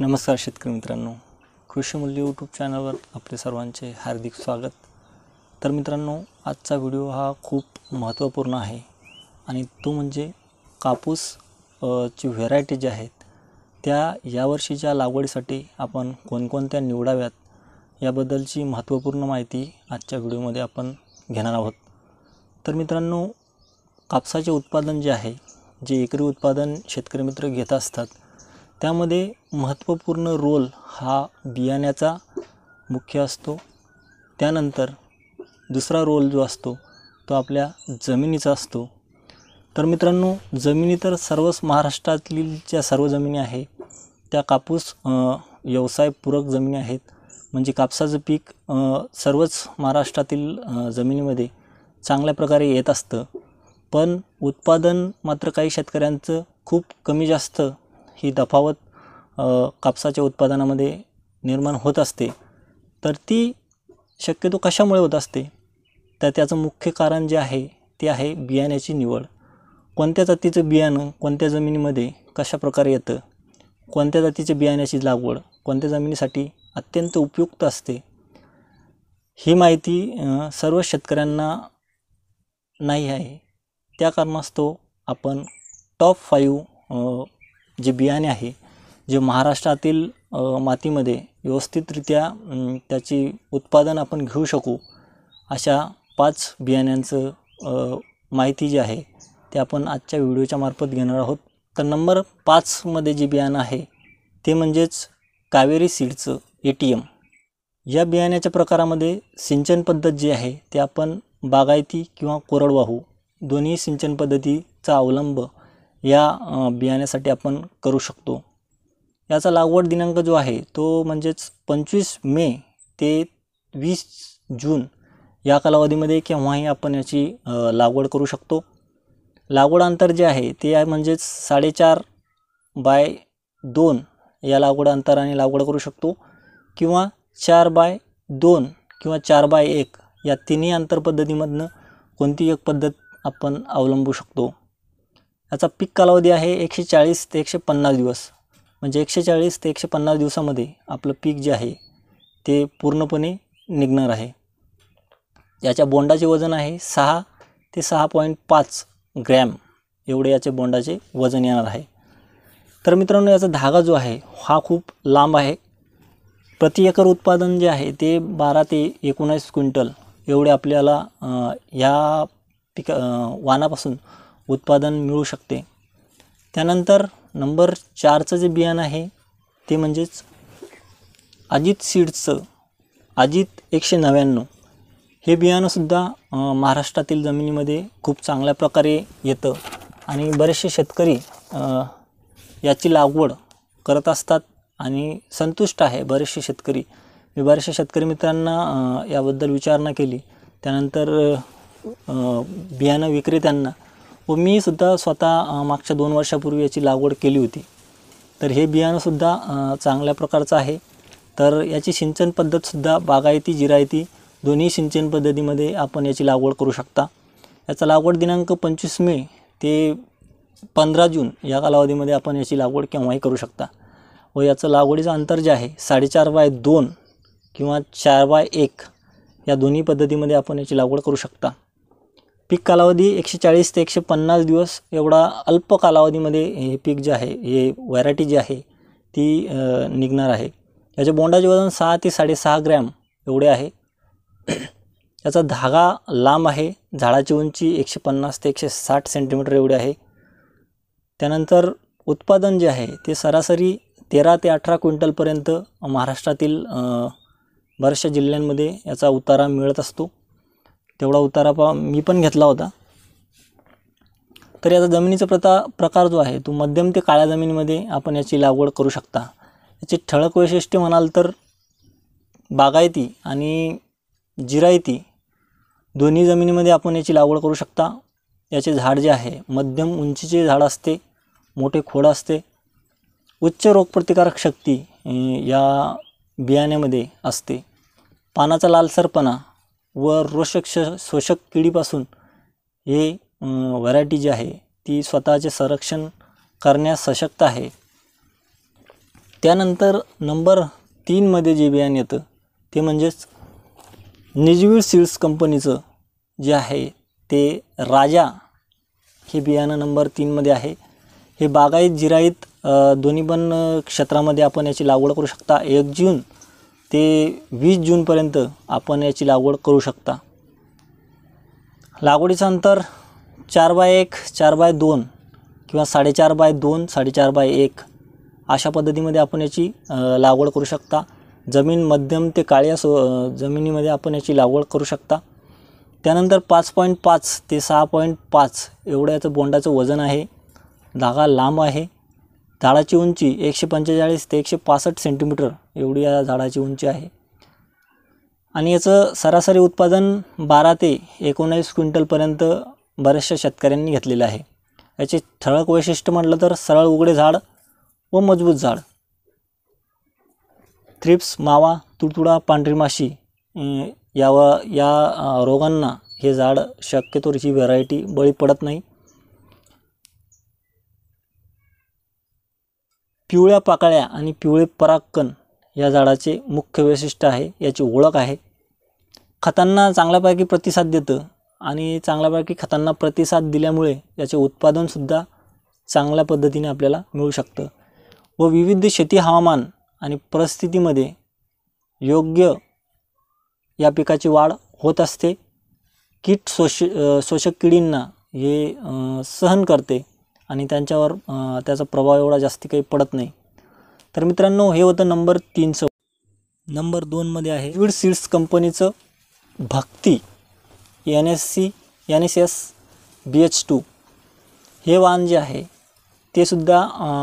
नमस्कार शेतकरी मित्रांनो कृषी मूल्य यूट्यूब चॅनलवर आपले सर्वांचे हार्दिक स्वागत तर मित्रांनो आजचा व्हिडिओ हा खूप महत्त्वपूर्ण आहे आणि तो म्हणजे कापूस ची व्हेरायटी ज्या आहेत त्या यावर्षीच्या लागवडीसाठी आपण कोणकोणत्या निवडाव्यात याबद्दलची महत्त्वपूर्ण माहिती आजच्या व्हिडिओमध्ये आपण घेणार आहोत तर मित्रांनो कापसाचे उत्पादन जे आहे जे एकरी उत्पादन शेतकरी मित्र घेत असतात त्यामध्ये महत्त्वपूर्ण रोल हा बियाण्याचा मुख्य असतो त्यानंतर दुसरा रोल जो असतो तो आपल्या जमिनीचा असतो तर मित्रांनो जमिनी तर सर्वच महाराष्ट्रातील ज्या सर्व जमिनी आहे त्या कापूस व्यवसायपूरक जमिनी आहेत म्हणजे कापसाचं पीक सर्वच महाराष्ट्रातील जमिनीमध्ये चांगल्या प्रकारे येत असतं पण उत्पादन मात्र काही शेतकऱ्यांचं खूप कमी जास्त ही तफावत कापसाच्या उत्पादनामध्ये निर्माण होत असते तर ती शक्यतो कशामुळे होत असते तर त्याचं मुख्य कारण जे आहे ते आहे बियाण्याची निवड कोणत्या जातीचं बियाणं कोणत्या जमिनीमध्ये कशा प्रकारे येतं कोणत्या जातीच्या बियाण्याची लागवड कोणत्या जमिनीसाठी अत्यंत उपयुक्त असते ही माहिती सर्व शेतकऱ्यांना नाही आहे त्या कारणास्तव आपण टॉप फाईव्ह जे बियाणे आहे जे महाराष्ट्रातील मातीमध्ये व्यवस्थितरित्या त्याची उत्पादन आपण घेऊ शकू अशा पाच बियाण्यांचं माहिती जी आहे ते आपण आजच्या व्हिडिओच्या मार्फत घेणार आहोत तर नंबर पाचमध्ये जे बियाणं आहे ते म्हणजेच कावेरी सीडचं ए टी एम या बियाण्याच्या प्रकारामध्ये सिंचन पद्धत जी आहे ते आपण बागायती किंवा कोरडवाहू दोन्ही सिंचन पद्धतीचा अवलंब या बियाण्यासाठी आपण करू शकतो याचा लागवड दिनांक जो आहे तो म्हणजेच पंचवीस मे ते वीस जून या कालावधीमध्ये केव्हाही आपण याची लागवड करू शकतो लागवड अंतर जे आहे ते आहे म्हणजेच साडेचार बाय दोन या लागवड अंतराने लागवड करू शकतो किंवा चार बाय दोन किंवा चार बाय एक या तिन्ही अंतरपद्धतीमधनं कोणती एक पद्धत आपण अवलंबू शकतो याचा पीक कालावधी आहे एकशे चाळीस ते एकशे पन्नास दिवस म्हणजे एकशे चाळीस ते एकशे पन्नास दिवसामध्ये आपलं पीक जे आहे ते पूर्णपणे निघणार आहे याच्या बोंडाचे वजन आहे सहा ते सहा पॉईंट पाच ग्रॅम एवढे याचे बोंडाचे वजन येणार आहे तर मित्रांनो याचा धागा जो आहे हा खूप लांब आहे प्रति एकर उत्पादन जे आहे ते बारा ते एकोणास क्विंटल एवढे आपल्याला या पिका वानापासून उत्पादन मिळू शकते त्यानंतर नंबर चारचं जे बियाणं आहे ते म्हणजेच अजित सीड्सचं अजित एकशे नव्याण्णव हे बियाणंसुद्धा महाराष्ट्रातील जमिनीमध्ये खूप चांगल्या प्रकारे येतं आणि बरेचसे शेतकरी याची लागवड करत असतात आणि संतुष्ट आहे बरेचसे शेतकरी मी बरेचसे शेतकरी मित्रांना याबद्दल विचारणा केली त्यानंतर बियाणं विक्रेत्यांना व मी सुद्धा स्वतः मागच्या दोन वर्षापूर्वी याची लागवड केली होती तर हे बियाणंसुद्धा चांगल्या प्रकारचं आहे तर याची सिंचन पद्धतसुद्धा बागायती जिरायती दोन्ही सिंचन पद्धतीमध्ये आपण याची लागवड करू शकता याचा लागवड दिनांक पंचवीस मे ते पंधरा जून या कालावधीमध्ये आपण याची लागवड केव्हाही करू शकता व याचं लागवडीचं अंतर जे आहे साडेचार बाय दोन किंवा चार बाय एक या दोन्ही पद्धतीमध्ये आपण याची लागवड करू शकता पीक कालावधी एकशे चाळीस ते एकशे पन्नास दिवस एवढा अल्प कालावधीमध्ये हे पीक जे आहे हे व्हरायटी जी आहे ती निघणार आहे याचे बोंडाचे वजन सहा ते साडेसहा ग्रॅम एवढे आहे याचा धागा लांब आहे झाडाची उंची एकशे पन्नास ते एकशे साठ सेंटीमीटर एवढी आहे त्यानंतर उत्पादन जे आहे ते सरासरी तेरा ते अठरा क्विंटलपर्यंत महाराष्ट्रातील बऱ्याचशा जिल्ह्यांमध्ये याचा उतारा मिळत असतो तेवढा उतारा पा मी पण घेतला होता तर याचा जमिनीचा प्रता प्रकार जो आहे तो मध्यम ते काळ्या जमिनीमध्ये आपण याची लागवड करू शकता याचे ठळक वैशिष्ट्य म्हणाल तर बागायती आणि जिरायती दोन्ही जमिनीमध्ये आपण याची लागवड करू शकता याचे झाड जे आहे मध्यम उंचीचे झाड असते मोठे खोड असते उच्च रोगप्रतिकारक शक्ती या बियाण्यामध्ये असते पानाचा लालसरपणा व रोषक्ष शोषक किडीपासून हे व्हरायटी जी आहे ती स्वतःचे संरक्षण करण्यास सशक्त आहे त्यानंतर नंबर तीनमध्ये जे बियाणं येतं ते म्हणजेच निजवीर सीड्स कंपनीचं जे आहे ते राजा हे बियाणं नंबर तीनमध्ये आहे हे बागायत जिराईत दोन्ही पण क्षेत्रामध्ये आपण याची लागवड करू शकता एक जून ते वीस जूनपर्यंत आपण याची लागवड करू शकता लागवडीचं अंतर चार बाय एक चार बाय दोन किंवा साडेचार बाय दोन साडेचार बाय एक अशा पद्धतीमध्ये आपण याची लागवड करू शकता जमीन मध्यम ते काळ्या सो जमिनीमध्ये आपण याची लागवड करू शकता त्यानंतर पाच पॉईंट पाच ते सहा पॉईंट पाच एवढं याचं बोंडाचं वजन आहे धागा लांब आहे झाडाची उंची एकशे पंचेचाळीस ते एकशे पासष्ट सेंटीमीटर एवढी या झाडाची उंची आहे आणि याचं सरासरी उत्पादन बारा ते एकोणावीस क्विंटलपर्यंत बऱ्याचशा शेतकऱ्यांनी घेतलेलं आहे याचे ठळक वैशिष्ट्य म्हटलं तर सरळ उघडे झाड व मजबूत झाड थ्रिप्स मावा तुडतुडा पांढरी माशी व या रोगांना हे झाड शक्यतो ही व्हरायटी बळी पडत नाही पिवळ्या पाकळ्या आणि पिवळे परागकण या झाडाचे मुख्य वैशिष्ट्य आहे याची ओळख आहे खतांना चांगल्यापैकी प्रतिसाद देतं आणि चांगल्यापैकी खतांना प्रतिसाद दिल्यामुळे याचे उत्पादनसुद्धा चांगल्या पद्धतीने आपल्याला मिळू शकतं व विविध शेती हवामान आणि परिस्थितीमध्ये योग्य या पिकाची वाढ होत असते कीट शोष शोषक किडींना हे सहन करते आणि त्यांच्यावर त्याचा प्रभाव एवढा जास्ती काही पडत नाही तर मित्रांनो हे होतं नंबर तीनचं नंबर दोनमध्ये आहे विड सीड्स कंपनीचं Bhakti N S C N S S B H two हे वाहन जे आहे ते सुद्धा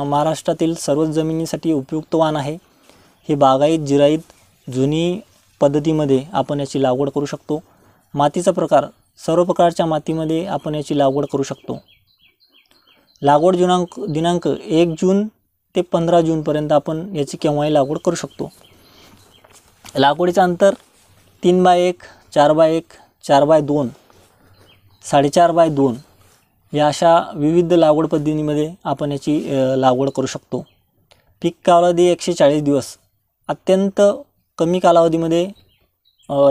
महाराष्ट्रातील सर्वच जमिनीसाठी उपयुक्त वाहन आहे हे बागायत जिराईत जुनी पद्धतीमध्ये आपण याची लागवड करू शकतो मातीचा प्रकार सर्व प्रकारच्या मातीमध्ये आपण याची लागवड करू शकतो लागवड दिनांक दिनांक एक जून ते पंधरा जूनपर्यंत आपण याची केव्हाही लागवड करू शकतो लागवडीचं अंतर तीन बाय एक चार बाय एक चार बाय दोन साडेचार बाय दोन या अशा विविध लागवड पद्धतीमध्ये आपण याची लागवड करू शकतो पीक कालावधी एकशे चाळीस दिवस अत्यंत कमी कालावधीमध्ये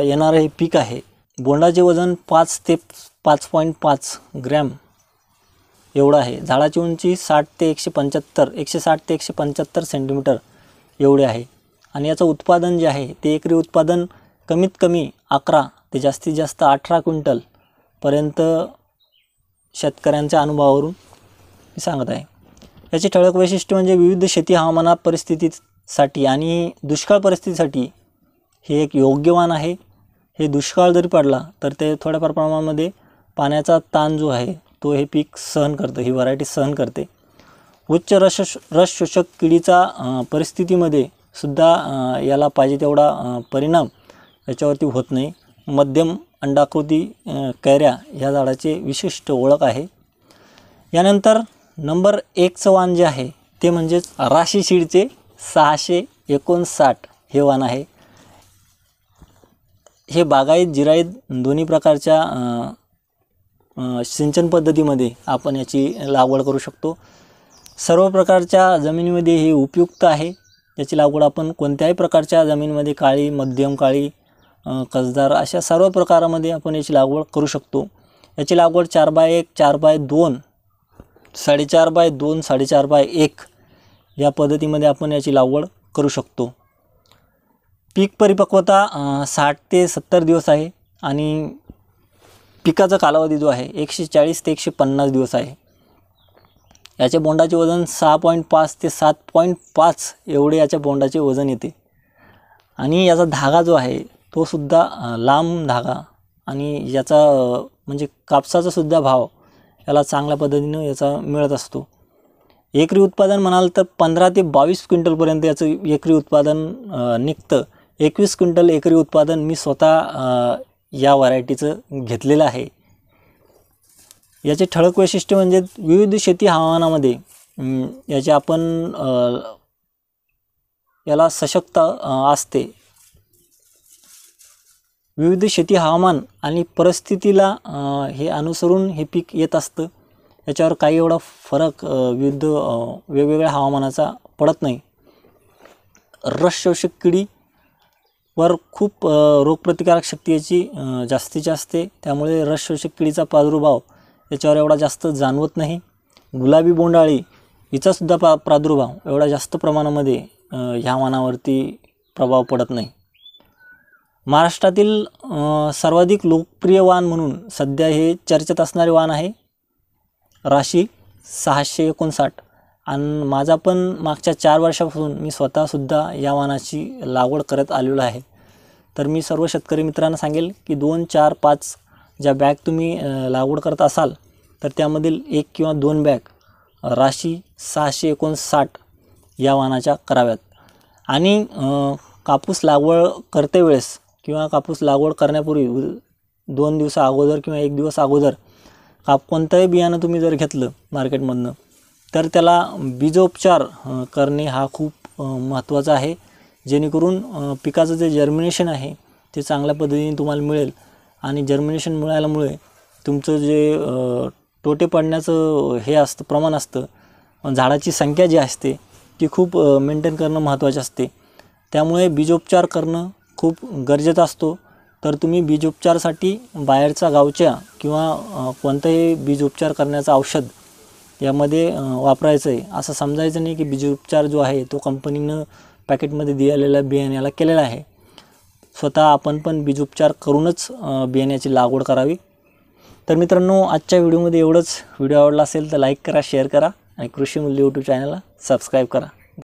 येणारं हे पीक आहे बोंडाचे वजन पाच ते पाच पॉईंट पाच ग्रॅम एवढं आहे झाडाची उंची साठ ते एकशे पंच्याहत्तर एकशे साठ ते एकशे पंच्याहत्तर सेंटीमीटर एवढे आहे आणि याचं उत्पादन जे आहे ते एकरी उत्पादन कमीत कमी अकरा ते जास्तीत जास्त अठरा क्विंटलपर्यंत शेतकऱ्यांच्या अनुभवावरून मी सांगत आहे याचे ठळक वैशिष्ट्य म्हणजे विविध शेती हवामानात परिस्थितीसाठी आणि दुष्काळ परिस्थितीसाठी हे एक योग्यवान आहे हे दुष्काळ जरी पडला तर ते थोड्याफार प्रमाणामध्ये पाण्याचा ताण जो आहे तो हे पीक सहन करतं ही व्हरायटी सहन करते उच्च रस रस शोषक किडीचा परिस्थितीमध्ये सुद्धा याला पाहिजे तेवढा परिणाम याच्यावरती होत नाही मध्यम अंडाकृती कैऱ्या ह्या झाडाचे विशिष्ट ओळख आहे यानंतर नंबर एकचं वान जे आहे ते म्हणजेच राशी शिडचे सहाशे एकोणसाठ हे वान आहे हे बागायत जिराईत दोन्ही प्रकारच्या सिंचन पद्धतीमध्ये आपण याची लागवड करू शकतो सर्व प्रकारच्या जमिनीमध्ये हे उपयुक्त आहे याची लागवड आपण कोणत्याही प्रकारच्या जमिनीमध्ये काळी मध्यम काळी कसदार अशा सर्व प्रकारामध्ये आपण याची लागवड करू शकतो याची लागवड चार बाय एक चार बाय दोन साडेचार बाय दोन साडेचार बाय एक या पद्धतीमध्ये आपण याची लागवड करू शकतो पीक परिपक्वता साठ ते सत्तर दिवस आहे आणि पिकाचा कालावधी जो आहे एकशे चाळीस ते एकशे पन्नास दिवस आहे याच्या बोंडाचे वजन सहा पॉईंट पाच ते सात पॉईंट पाच एवढे याच्या बोंडाचे वजन येते आणि याचा धागा जो आहे तो सुद्धा लांब धागा आणि याचा म्हणजे कापसाचा सुद्धा भाव याला चांगल्या पद्धतीनं याचा मिळत असतो एकरी उत्पादन म्हणाल तर पंधरा ते बावीस क्विंटलपर्यंत याचं एकरी उत्पादन निघतं एकवीस क्विंटल एकरी उत्पादन मी स्वतः या व्हरायटीचं घेतलेलं आहे याचे ठळक वैशिष्ट्य म्हणजे विविध शेती हवामानामध्ये याचे आपण याला सशक्त असते विविध शेती हवामान आणि परिस्थितीला हे अनुसरून हे पीक येत असतं याच्यावर काही एवढा फरक विविध वेगवेगळ्या हवामानाचा पडत नाही रस शोषक किडी वर खूप रोगप्रतिकारक शक्ती याची जास्तीची असते त्यामुळे रस शोषक किडीचा प्रादुर्भाव याच्यावर एवढा जास्त जाणवत नाही गुलाबी बोंडाळी हिचासुद्धा पा प्रादुर्भाव एवढा जास्त प्रमाणामध्ये ह्या वानावरती प्रभाव पडत नाही महाराष्ट्रातील सर्वाधिक लोकप्रिय वाण म्हणून सध्या हे चर्चेत असणारे वाण आहे राशी सहाशे एकोणसाठ आणि माझा पण मागच्या चार वर्षापासून मी स्वतःसुद्धा या वाहनाची लागवड करत आलेलो आहे तर मी सर्व शेतकरी मित्रांना सांगेल की दोन चार पाच ज्या बॅग तुम्ही लागवड करत असाल तर त्यामधील एक किंवा दोन बॅग राशी सहाशे एकोणसाठ या वाहनाच्या कराव्यात आणि कापूस लागवड करते वेळेस किंवा कापूस लागवड करण्यापूर्वी दोन दिवसा अगोदर किंवा एक दिवस अगोदर काप कोणतंही बियाणं तुम्ही जर घेतलं मार्केटमधनं तर त्याला बीजोपचार करणे हा खूप महत्त्वाचा आहे जेणेकरून पिकाचं जे जर्मिनेशन आहे ते चांगल्या पद्धतीने तुम्हाला मिळेल आणि जर्मिनेशन मिळाल्यामुळे तुमचं जे तोटे पडण्याचं हे असतं प्रमाण असतं झाडाची संख्या जी असते ती खूप मेंटेन करणं महत्त्वाचे असते त्यामुळे बीजोपचार करणं खूप गरजेचं असतो तर तुम्ही बीजोपचारासाठी बाहेरचा गावच्या किंवा कोणतंही बीजोपचार करण्याचं औषध यामध्ये वापरायचं आहे असं समजायचं नाही की बीजोपचार जो आहे तो कंपनीनं पॅकेटमध्ये दिलेला बियाण्याला केलेला आहे स्वतः आपण पण बीजोपचार करूनच बियाण्याची लागवड करावी तर मित्रांनो आजच्या व्हिडिओमध्ये एवढंच व्हिडिओ आवडला असेल तर लाईक करा शेअर करा आणि कृषी मूल्य यूट्यूब चॅनलला सबस्क्राईब करा